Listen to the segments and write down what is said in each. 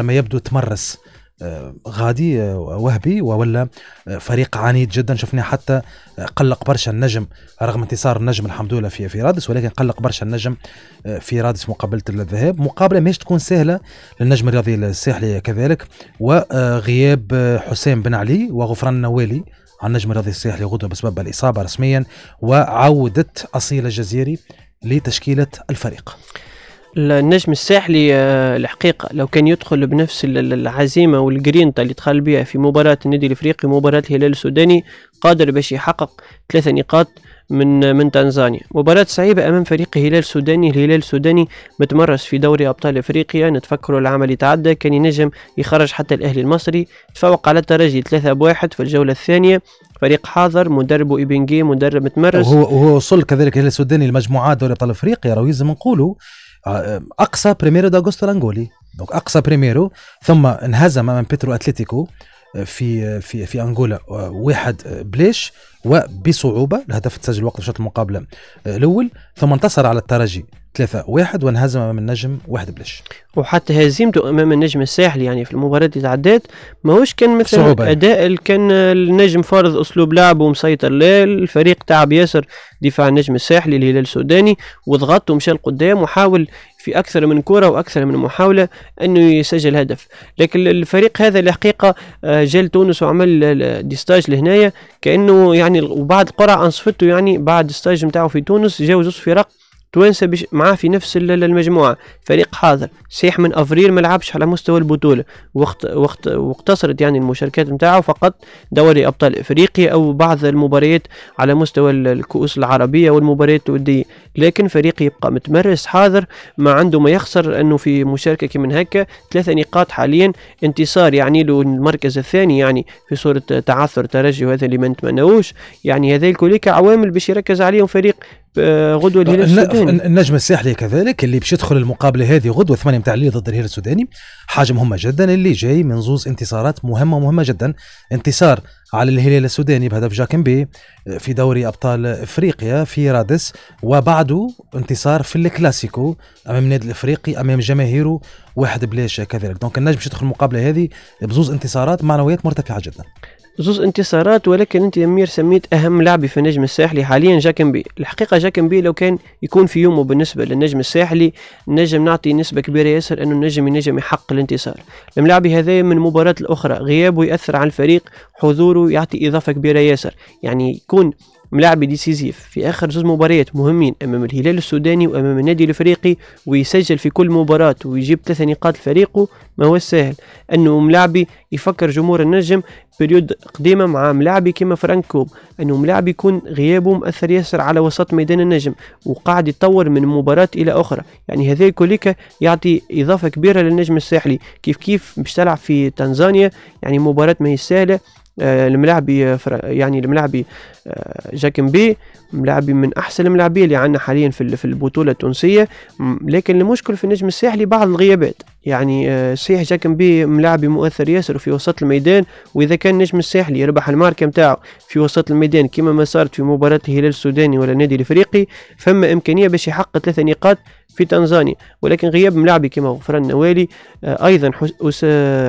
لما يبدو تمرس آه، غادي آه، وهبي ولا آه، فريق عنيد جدا شفناه حتى قلق برشا النجم رغم انتصار النجم الحمد لله في في رادس ولكن قلق برشا النجم في رادس مقابله الذهاب مقابله ماهيش تكون سهله للنجم الرياضي الساحلي كذلك وغياب حسام بن علي وغفران النوالي عن النجم الرياضي الساحلي غدوه بسبب الاصابه رسميا وعوده اصيل الجزيري لتشكيله الفريق النجم الساحلي آه، الحقيقة لو كان يدخل بنفس العزيمة والجرينتا اللي دخل بها في مباراة النادي الافريقي مباراة الهلال السوداني قادر باش يحقق ثلاثة نقاط من آه، من تنزانيا مباراة صعيبة أمام فريق الهلال السوداني الهلال السوداني متمرس في دوري أبطال أفريقيا نتفكروا العام اللي تعدى كان ينجم يخرج حتى الأهلي المصري تفوق على الترجي 3 بواحد في الجولة الثانية فريق حاضر مدرب ابن جي مدرب متمرس وهو وهو وصل كذلك الهلال السوداني لمجموعات دوري ابطال افريقيا راه يلزم نقولوا اقصى بريميرو داغوستو الانجولي دونك اقصى بريميرو ثم انهزم امام بيترو اتلتيكو آه، في آه، في في انغولا آه، واحد بليش وبصعوبه الهدف تسجل وقت في شوط المقابله الاول ثم انتصر على الترجي 3 1 وانهزم امام النجم واحد بلش وحتى هزيمته امام النجم الساحلي يعني في المباراه اللي تعدات ماهوش كان مثل صعوبة. اداء اللي كان النجم فارض اسلوب لعب ومسيطر له الفريق تعب ياسر دفاع النجم الساحلي الهلال السوداني وضغط ومشى لقدام وحاول في اكثر من كره واكثر من محاوله انه يسجل هدف لكن الفريق هذا الحقيقه آه، جال تونس وعمل ديستاج لهنايا كانه يعني وبعد القرعه انصفته يعني بعد ستاج نتاعو في تونس جاو زوج فرق توانسة بش... معاه في نفس المجموعة فريق حاضر صحيح من أفريل ما لعبش على مستوى البطولة وقت وقت واقتصرت يعني المشاركات نتاعو فقط دوري أبطال إفريقيا أو بعض المباريات على مستوى الكؤوس العربية والمباريات الودية لكن فريق يبقى متمرس حاضر ما عنده ما يخسر أنه في مشاركة كي من هكا ثلاثة نقاط حاليا انتصار يعني له المركز الثاني يعني في صورة تعثر ترجي وهذا اللي ما نتمناوش يعني هذا الكل عوامل باش يركز عليهم فريق آه، غدوه الهلال السوداني النجم الساحلي كذلك اللي باش يدخل المقابله هذه غدوه 8 نتاع الليل ضد الهلال السوداني حاجه مهمه جدا اللي جاي من زوز انتصارات مهمه مهمه جدا انتصار على الهلال السوداني بهدف بي آه، في دوري ابطال افريقيا في رادس وبعده انتصار في الكلاسيكو امام النادي الافريقي امام جماهيره واحد بلاش كذلك دونك النجم باش يدخل المقابله هذه بزوز انتصارات معنويات مرتفعه جدا زوز انتصارات ولكن انت امير سميت اهم لاعبي في النجم الساحلي حاليا جاكمبي الحقيقه جاكمبي لو كان يكون في يومه بالنسبه للنجم الساحلي نجم نعطي نسبه كبيره ياسر انه النجم ينجم يحقق الانتصار الملاعبي هذا من مباراه الاخرى غيابه ياثر على الفريق حضوره يعطي اضافه كبيره ياسر يعني يكون ملاعب ديسيزيف في اخر زوج مباريات مهمين امام الهلال السوداني وامام النادي الافريقي ويسجل في كل مباراه ويجيب ثلاث نقاط لفريقه ما هو السهل انه ملاعبي يفكر جمهور النجم بريود قديمة مع ملاعبي كما فرانكو أنه ملاعبي يكون غيابه مأثر ياسر على وسط ميدان النجم وقاعد يتطور من مباراة إلى أخرى يعني هذا كوليكا يعطي إضافة كبيرة للنجم الساحلي كيف كيف باش تلعب في تنزانيا يعني مباراة ما هي سهلة آه، الملاعبي يعني الملاعبي آه، جاك بي ملاعبي من احسن الملاعبيه اللي عندنا حاليا في البطوله التونسيه لكن المشكل في النجم الساحلي بعض الغيابات يعني آه، صحيح جاكم بي ملاعبي مؤثر ياسر في وسط الميدان واذا كان نجم الساحلي يربح الماركه نتاعه في وسط الميدان كما ما صارت في مباراه الهلال السوداني ولا النادي الافريقي فما امكانيه باش يحقق ثلاثه نقاط في تنزانيا ولكن غياب ملاعبي كما غفران نوالي آه، ايضا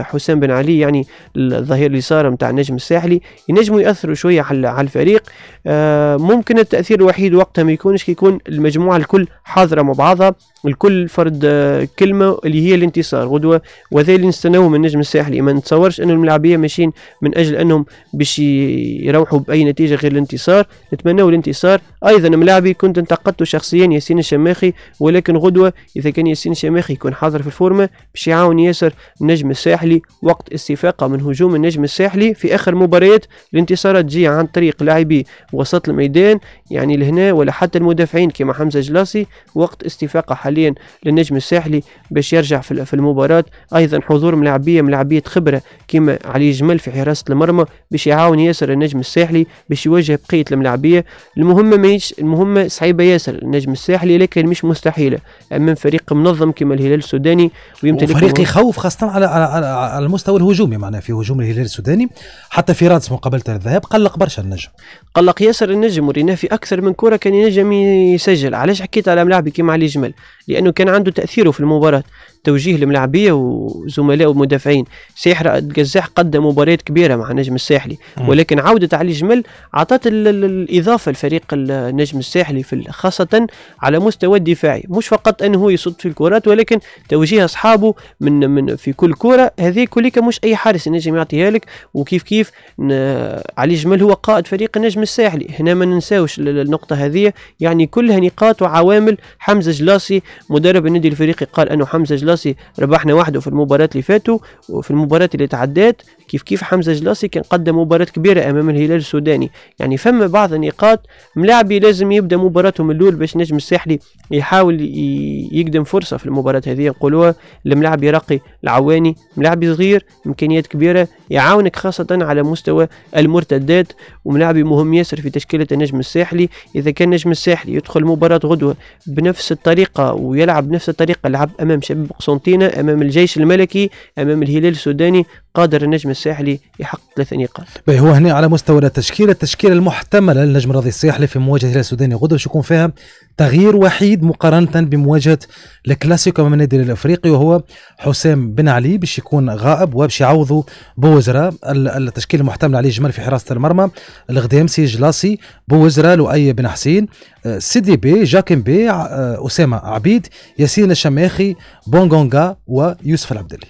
حسام بن علي يعني الظهير اليسار نتاع النجم الساحلي ينجموا ياثروا شويه على الفريق آه، ممكن التاثير الوحيد وقتها ما يكونش كيكون المجموعه الكل حاضره مع بعضها الكل فرد آه، كلمة اللي هي الانتصار غدوة وذا اللي نستناوه من النجم الساحلي ما نتصورش أن الملاعبية ماشيين من أجل أنهم باش يروحوا بأي نتيجة غير الانتصار نتمناو الانتصار أيضا ملاعبي كنت انتقدته شخصيا ياسين الشماخي ولكن غدوة إذا كان ياسين الشماخي يكون حاضر في الفورمة باش يعاون ياسر النجم الساحلي وقت استفاقة من هجوم النجم الساحلي في آخر مباريات الانتصارات تجي عن طريق لاعبي وسط الميدان يعني لهنا ولا حتى المدافعين كما حمزة جلاسي وقت استفاقة حاليا حاليا للنجم الساحلي باش يرجع في المباراة أيضا حضور ملاعبية ملاعبية خبرة كما علي جمل في حراسة المرمى باش يعاون ياسر النجم الساحلي باش يواجه بقية الملاعبية المهمة ماهيش المهمة صعيبة ياسر النجم الساحلي لكن مش مستحيلة أمام فريق منظم كما الهلال السوداني ويمتلك فريق يخوف خاصة على على, على المستوى الهجومي معناه في هجوم الهلال السوداني حتى في رادس مقابلة الذهاب قلق برشا النجم قلق ياسر النجم وريناه في أكثر من كرة كان ينجم يسجل علاش حكيت على ملاعبي كيما علي جمل لأنه كان عنده تأثيره في المباراة توجيه الملاعبيه وزملاء المدافعين سيحرى القزاح قدم مباريات كبيره مع النجم الساحلي ولكن عوده علي جمل اعطت الاضافه لفريق النجم الساحلي في خاصه على مستوى الدفاعي مش فقط انه يصد في الكرات ولكن توجيه اصحابه من من في كل كره هذه كلها مش اي حارس ينجم يعطيها لك وكيف كيف علي جمل هو قائد فريق النجم الساحلي هنا ما ننساوش النقطه هذه يعني كلها نقاط وعوامل حمزه جلاسي مدرب النادي الفريقي قال انه حمزه جلاسي جلاسي ربحنا وحده في المباراه اللي فاتوا وفي المباراه اللي تعدات كيف كيف حمزه جلاسي كان قدم مباراه كبيره امام الهلال السوداني يعني فما بعض النقاط ملاعبي لازم يبدا مباراته من الاول باش نجم الساحلي يحاول يقدم فرصه في المباراه هذه نقولوها الملاعب يرقي العواني ملاعب صغير امكانيات كبيره يعاونك خاصه على مستوى المرتدات وملاعبي مهم ياسر في تشكيله النجم الساحلي اذا كان النجم الساحلي يدخل مباراه غدوه بنفس الطريقه ويلعب بنفس الطريقه لعب امام شباب قسنطينة أمام الجيش الملكي أمام الهلال السوداني قادر النجم الساحلي يحقق ثلاث نقاط. باهي هو هنا على مستوى التشكيله، التشكيله المحتمله للنجم الرياضي الساحلي في مواجهه الهلال السوداني غدا باش يكون فيها تغيير وحيد مقارنه بمواجهه الكلاسيكو امام النادي الافريقي وهو حسام بن علي باش يكون غائب وباش يعوضوا بوزره التشكيل المحتمل عليه جمال في حراسه المرمى الغدامسي جلاسي بوزره لؤي بن حسين آه، سيدي بي جاكم بي آه، اسامه عبيد ياسين الشماخي بونغونغا ويوسف العبدلي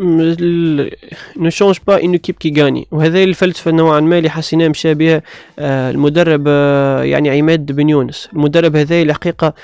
نو شونج با اون ايكيب كي غاني وهذا الفلسفه نوعا ما اللي حسيناها مشى بها آه، المدرب آه، يعني عماد بن يونس المدرب هذا الحقيقه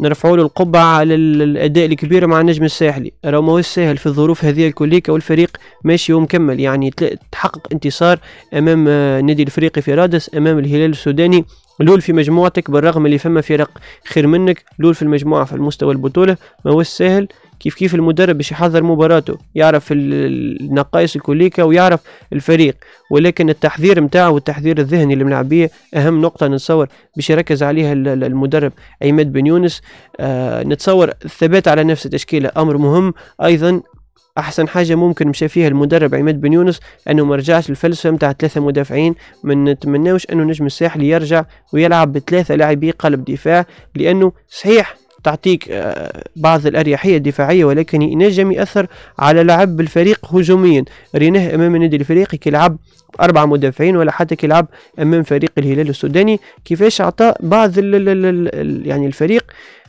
نرفعوا له القبعة على الأداء الكبير مع النجم الساحلي راهو ماهوش ساهل في الظروف هذه الكليكة والفريق ماشي ومكمل يعني تحقق انتصار أمام النادي آه، الإفريقي في رادس أمام الهلال السوداني لول في مجموعتك بالرغم اللي فما فرق خير منك لول في المجموعة في المستوى البطولة ماهوش ساهل كيف كيف المدرب باش يحضر مباراته يعرف النقائص الكوليكا ويعرف الفريق ولكن التحذير نتاعه والتحذير الذهني اللي بيه اهم نقطة نتصور باش يركز عليها المدرب عماد بن يونس آه نتصور الثبات على نفس التشكيلة امر مهم ايضا احسن حاجه ممكن مشى فيها المدرب عماد بن يونس انه ما رجعش للفلسفه نتاع ثلاثه مدافعين ما نتمناوش انه نجم الساحلي يرجع ويلعب بثلاثه لاعبي قلب دفاع لانه صحيح تعطيك آه، بعض الأريحية الدفاعية ولكن ينجم يأثر على لعب الفريق هجوميا ريناه أمام النادي الإفريقي كيلعب أربعة مدافعين ولا حتى كيلعب أمام فريق الهلال السوداني كيفاش أعطى بعض ال ال ال يعني الفريق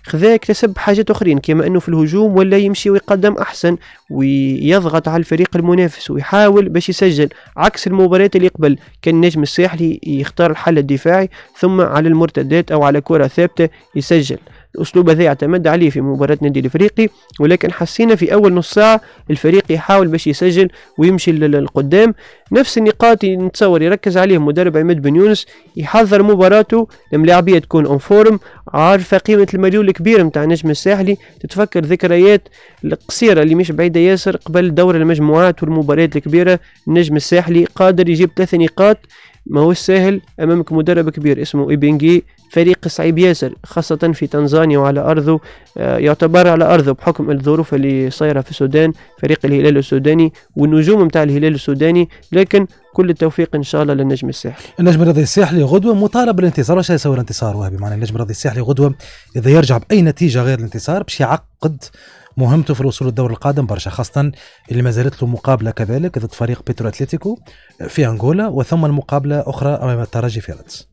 خذا اكتسب حاجات اخرين كما انه في الهجوم ولا يمشي ويقدم احسن ويضغط على الفريق المنافس ويحاول باش يسجل عكس المباريات اللي قبل كان النجم الساحلي يختار الحل الدفاعي ثم على المرتدات او على كره ثابته يسجل الأسلوب هذا اعتمد عليه في مباراة النادي الإفريقي ولكن حسينا في أول نص ساعة الفريق يحاول باش يسجل ويمشي للقدام نفس النقاط نتصور يركز عليه مدرب عماد بن يونس يحضر مباراته الملاعبية تكون أون فورم عارفة قيمة المليون الكبير نتاع النجم الساحلي تتفكر ذكريات القصيرة اللي مش بعيدة ياسر قبل دور المجموعات والمباريات الكبيرة النجم الساحلي قادر يجيب ثلاث نقاط ما هو سهل امامك مدرب كبير اسمه ايبنجي فريق صعيب ياسر خاصة في تنزانيا وعلى أرضه آه، يعتبر على أرضه بحكم الظروف اللي صايرة في السودان فريق الهلال السوداني والنجوم متاع الهلال السوداني لكن كل التوفيق ان شاء الله للنجم الساحلي. النجم الرياضي الساحلي غدوه مطالب بالانتصار واش يسوي الانتصار وهبي معنى النجم الرياضي الساحلي غدوه اذا يرجع باي نتيجه غير الانتصار باش يعقد مهمته في الوصول للدور القادم برشا خاصة اللي ما زالت له مقابلة كذلك ضد فريق بيترو أتليتيكو في أنغولا وثم المقابلة أخرى أمام الترجي فيرتس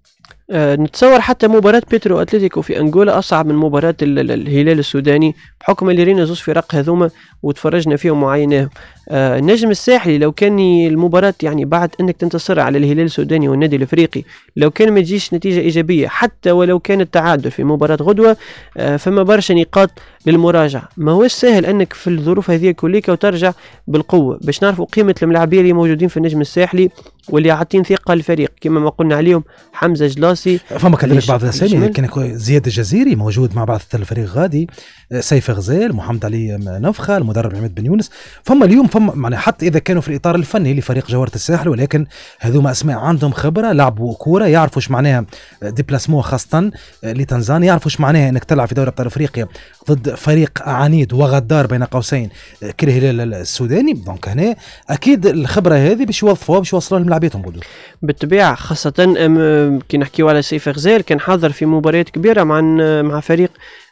أه نتصور حتى مباراة بيترو أتلتيكو في أنغولا أصعب من مباراة الهلال السوداني بحكم اللي رينا زوز فرق هذوما وتفرجنا فيهم وعيناهم أه النجم الساحلي لو كان المباراة يعني بعد أنك تنتصر على الهلال السوداني والنادي الأفريقي لو كان ما تجيش نتيجة إيجابية حتى ولو كان التعادل في مباراة غدوة أه فما برشا نقاط للمراجعة ما هو سهل أنك في الظروف هذه كليكا وترجع بالقوة باش نعرفوا قيمة الملاعبين اللي موجودين في النجم الساحلي واللي عاطين ثقه للفريق كما ما قلنا عليهم حمزه جلاسي فما كذلك بعض الاسامي كان زياد الجزيري موجود مع بعض الفريق غادي آه، سيف غزال محمد علي نفخه المدرب عماد بن يونس فما اليوم فما يعني حتى اذا كانوا في الاطار الفني لفريق جوهره الساحل ولكن هذوما اسماء عندهم خبره لعبوا كوره يعرفوا ايش معناها آه، ديبلاسمو خاصه آه، لتنزانيا يعرفوا ايش معناها انك تلعب في دوري ابطال افريقيا ضد فريق عنيد وغدار بين قوسين كالهلال السوداني دونك هنا اكيد الخبره هذه باش يوظفوها باش يوصلوها لعبيتهم غدوة بالطبيعة خاصة كي نحكيو على سيف غزال كان حاضر في مباريات كبيرة مع مع فريق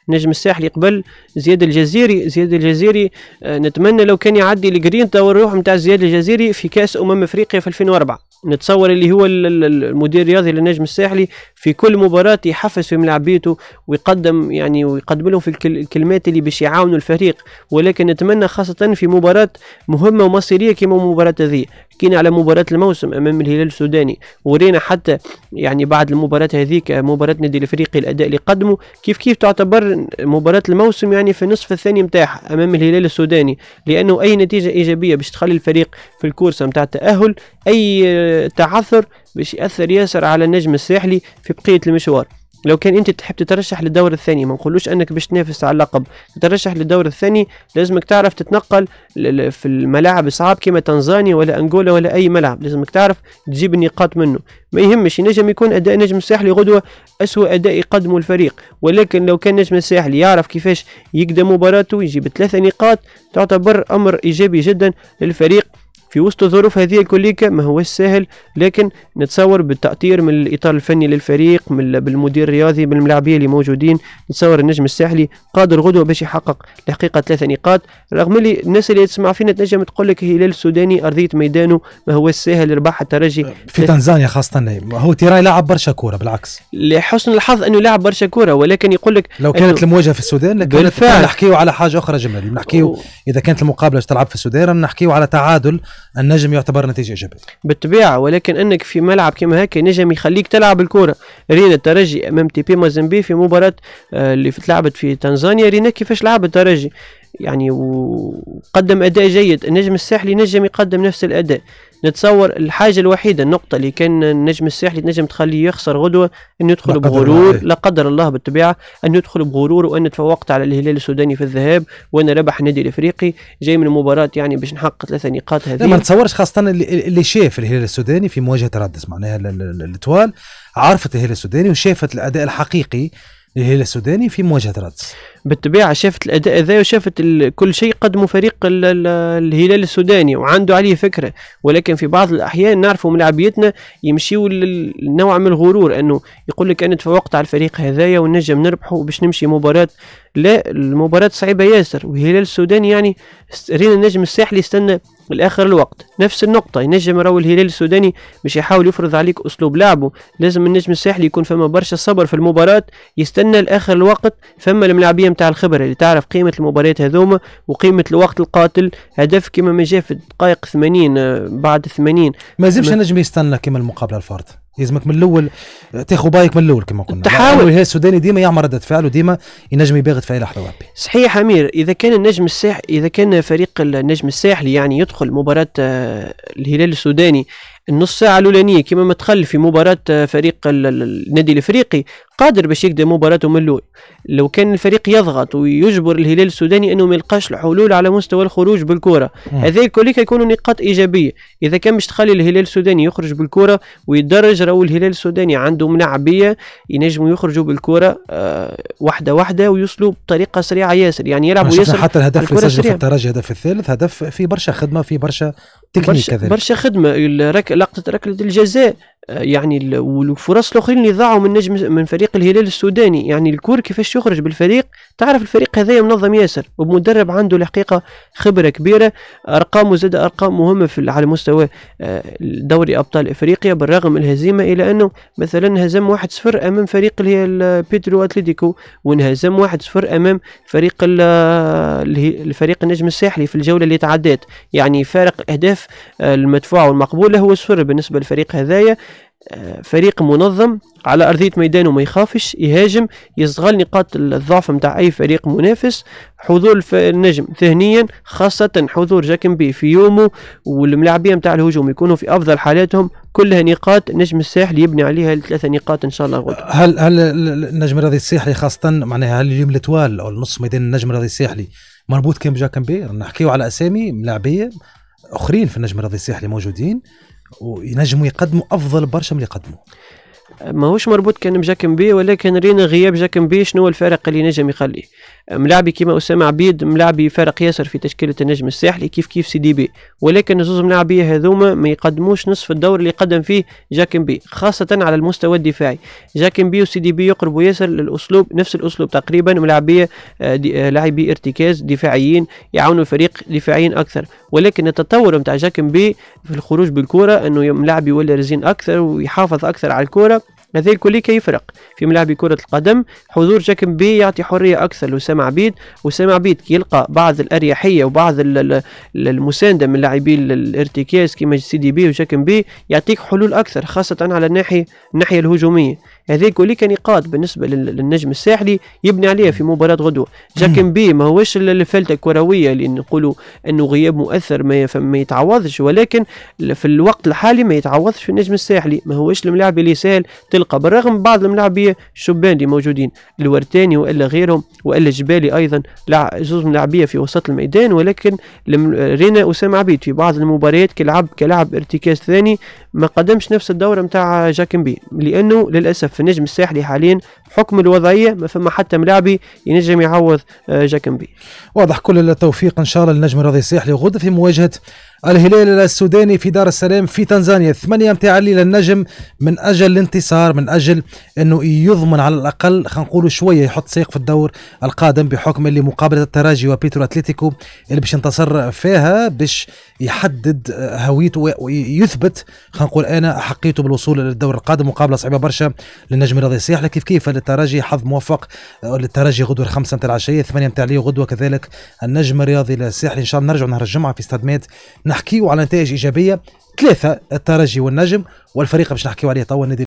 نجم الساحل قبل زياد الجزيري زياد الجزيري آه، نتمنى لو كان يعدي الجرين والروح نتاع زياد الجزيري في كاس امم افريقيا في 2004 نتصور اللي هو المدير الرياضي للنجم الساحلي في كل مباراة يحفز في ملعبيته ويقدم يعني ويقدم لهم في الكلمات اللي باش يعاونوا الفريق ولكن نتمنى خاصة في مباراة مهمة ومصيرية كما المباراة هذه حكينا على مباراة الموسم أمام الهلال السوداني ورينا حتى يعني بعد المباراة هذيك مباراة نادي الإفريقي الأداء اللي قدمه كيف كيف تعتبر مباراة الموسم يعني في النصف الثاني نتاعها أمام الهلال السوداني لأنه أي نتيجة إيجابية باش تخلي الفريق في الكورسة نتاع التأهل أي تعثر باش ياثر ياسر على النجم الساحلي في بقيه المشوار لو كان انت تحب تترشح للدور الثاني ما نقولوش انك باش تنافس على اللقب تترشح للدور الثاني لازمك تعرف تتنقل في الملاعب الصعاب كما تنزانيا ولا انغولا ولا اي ملعب لازمك تعرف تجيب النقاط منه ما يهمش نجم يكون اداء نجم الساحلي غدوه اسوء اداء يقدمه الفريق ولكن لو كان نجم الساحلي يعرف كيفاش يقدم مباراته يجيب ثلاثة نقاط تعتبر امر ايجابي جدا للفريق في وسط ظروف هذه الكليكة ما هو سهل لكن نتصور بالتأطير من الإطار الفني للفريق من بالمدير الرياضي بالملاعبية اللي موجودين نتصور النجم الساحلي قادر غدوة باش يحقق الحقيقة ثلاثة نقاط رغم اللي الناس اللي تسمع فينا تنجم تقول لك هلال السوداني أرضية ميدانه ما هو سهل ربح الترجي في تنزانيا خاصة هو تيراي لاعب برشا كورة بالعكس لحسن الحظ أنه لاعب برشا كورة ولكن يقول لك لو كانت المواجهة في السودان لكن نحكيو على حاجة أخرى جمال نحكيو إذا كانت المقابلة تلعب في السودان نحكيو على تعادل النجم يعتبر نتيجه ايجابيه بالطبيعه ولكن انك في ملعب كما هكا نجم يخليك تلعب الكوره رينا الترجي امام تي بي مازمبي في مباراه آه، اللي تلعبت في تنزانيا رينا كيفاش لعب الترجي يعني وقدم اداء جيد النجم الساحلي نجم يقدم نفس الاداء نتصور الحاجه الوحيده النقطه اللي كان النجم الساحلي تنجم تخليه يخسر غدوه انه يدخل بغرور لا قدر الله بالطبيعه ان يدخل بغرور وان تفوقت على الهلال السوداني في الذهاب وان ربح النادي الافريقي جاي من مباراه يعني باش نحقق ثلاثه نقاط هذه ما نتصورش خاصه اللي شاف الهلال السوداني في مواجهه رادس معناها الإطوال عرفت الهلال السوداني وشافت الاداء الحقيقي للهلال السوداني في مواجهه رادس بالطبيعه شافت الاداء ذا وشافت كل شيء قدمه فريق الهلال السوداني وعنده عليه فكره ولكن في بعض الاحيان نعرفوا ملاعبيتنا يمشيوا لنوع من الغرور انه يقول لك انا تفوقت على الفريق هذايا ونجم نربحه وباش نمشي مباراه لا المباراه صعيبه ياسر والهلال السوداني يعني رينا النجم الساحلي يستنى لاخر الوقت نفس النقطة ينجم راهو الهلال السوداني مش يحاول يفرض عليك أسلوب لعبه لازم النجم الساحلي يكون فما برشا صبر في المباراة يستنى لآخر الوقت فما الملاعبية الجزئيه نتاع الخبره اللي تعرف قيمه المباريات هذوما وقيمه الوقت القاتل هدف كما ما جاء في الدقائق 80 آه، بعد 80 ما زمش نجم يستنى كما المقابله الفرد يلزمك من الاول آه، تاخذ بايك من الاول كما قلنا تحاول السوداني ديما يعمل رده فعل وديما ينجم يباغت اي لحظه ربي صحيح امير اذا كان النجم الساح اذا كان فريق النجم الساحلي يعني يدخل مباراه آه، الهلال السوداني النص ساعة الأولانية كما ما دخل في مباراة فريق النادي الإفريقي قادر باش يقدم مباراته من الاول لو كان الفريق يضغط ويجبر الهلال السوداني انه ما يلقاش الحلول على مستوى الخروج بالكره هذه كلها يكونوا نقاط ايجابيه اذا كان باش تخلي الهلال السوداني يخرج بالكره ويدرج راهو الهلال السوداني عنده ملاعبيه ينجموا يخرجوا بالكره آه واحده واحده ويوصلوا بطريقه سريعه ياسر يعني يلعبوا ياسر حتى الهدف اللي سجل في الترجي هدف الثالث هدف في برشا خدمه في برشا تكنيك برشا, برشا خدمه لقطه ركله الجزاء يعني والفرص الاخرين اللي ضاعوا من نجم من فريق الهلال السوداني يعني الكور كيفاش يخرج بالفريق تعرف الفريق هذا منظم ياسر ومدرب عنده الحقيقه خبره كبيره ارقامه زاد ارقام مهمه في على مستوى آه، دوري ابطال افريقيا بالرغم من الهزيمه الى انه مثلا هزم 1-0 امام فريق اللي هي بيدرو اتلتيكو وانهزم 1-0 امام فريق الفريق النجم الساحلي في الجوله اللي تعدات يعني فارق الاهداف آه، المدفوعه والمقبوله هو صفر بالنسبه للفريق هذايا فريق منظم على أرضية ميدانه ما يخافش يهاجم يستغل نقاط الضعف نتاع أي فريق منافس حضور النجم ذهنيا خاصة حضور جاكمبي في يومه والملاعبية نتاع الهجوم يكونوا في أفضل حالاتهم كلها نقاط نجم الساحل يبني عليها الثلاثة نقاط إن شاء الله غدا هل هل النجم الرياضي الساحلي خاصة معناها هل اليوم الاطوال أو النص ميدان النجم الرياضي الساحلي مربوط كان بجاكنبي نحكيو على أسامي ملاعبية اخرين في النجم الرياضي الساحلي موجودين وينجموا يقدموا افضل برشا من اللي قدموه ماهوش مربوط كان بجاكم بي ولكن رينا غياب جاكم بي شنو الفارق اللي نجم يخليه ملاعبي كيما اسامه عبيد ملاعبي فارق ياسر في تشكيله النجم الساحلي كيف كيف سيدي بي ولكن زوز ملاعبي هذوما ما يقدموش نصف الدور اللي قدم فيه جاكم بي خاصه على المستوى الدفاعي جاكم بي وسيدي بي يقربوا ياسر للاسلوب نفس الاسلوب تقريبا ملاعبي آه، آه، لاعبي ارتكاز دفاعيين يعاونوا الفريق دفاعيين اكثر ولكن التطور نتاع جاكم بي في الخروج بالكره انه ملاعبي يولي رزين اكثر ويحافظ اكثر على الكره هذا كليك كيفرق في ملعب كرة القدم حضور جاكم بي يعطي حرية أكثر لأسامة عبيد وأسامة عبيد يلقى بعض الأريحية وبعض المساندة من لاعبي الارتكاز كيما سيدي بي وجاكم بي يعطيك حلول أكثر خاصة على الناحية الناحية الهجومية هذا كل كنقاط بالنسبة للنجم الساحلي يبني عليها في مباراة غدو جاكم بي ما هوش الفلتة الكروية اللي نقولوا أنه غياب مؤثر ما, ما يتعوضش ولكن في الوقت الحالي ما يتعوضش في النجم الساحلي ما هوش الملاعب اللي سهل تلقى بالرغم بعض الملاعبيه الشبان اللي موجودين الورتاني والا غيرهم والا جبالي ايضا زوج ملاعبيه في وسط الميدان ولكن رينا اسامه عبيد في بعض المباريات كلعب كلاعب ارتكاز ثاني ما قدمش نفس الدوره نتاع جاكمبي لانه للاسف النجم الساحلي حاليا حكم الوضعيه ما فما حتى ملاعبي ينجم يعوض آه، جاكمبي واضح كل التوفيق ان شاء الله للنجم الرياضي الساحلي غدا في مواجهه الهلال السوداني في دار السلام في تنزانيا ثمانية متاع الليل النجم من أجل الانتصار من أجل أنه يضمن على الأقل خلينا نقولوا شوية يحط سيق في الدور القادم بحكم اللي مقابلة التراجي وبيترو أتلتيكو اللي باش ينتصر فيها باش يحدد هويته ويثبت خلينا نقول أنا أحقيته بالوصول للدور القادم مقابلة صعبة برشا للنجم الرياضي صحيح كيف كيف للتراجي حظ موفق للتراجي غدوة الخمسة متاع العشية ثمانية متاع الليل غدوة كذلك النجم الرياضي الساحلي إن شاء الله نرجع نهار الجمعة في استاد نحكيو على نتائج ايجابيه ثلاثه الترجي والنجم والفريق باش نحكيو عليه توا النادي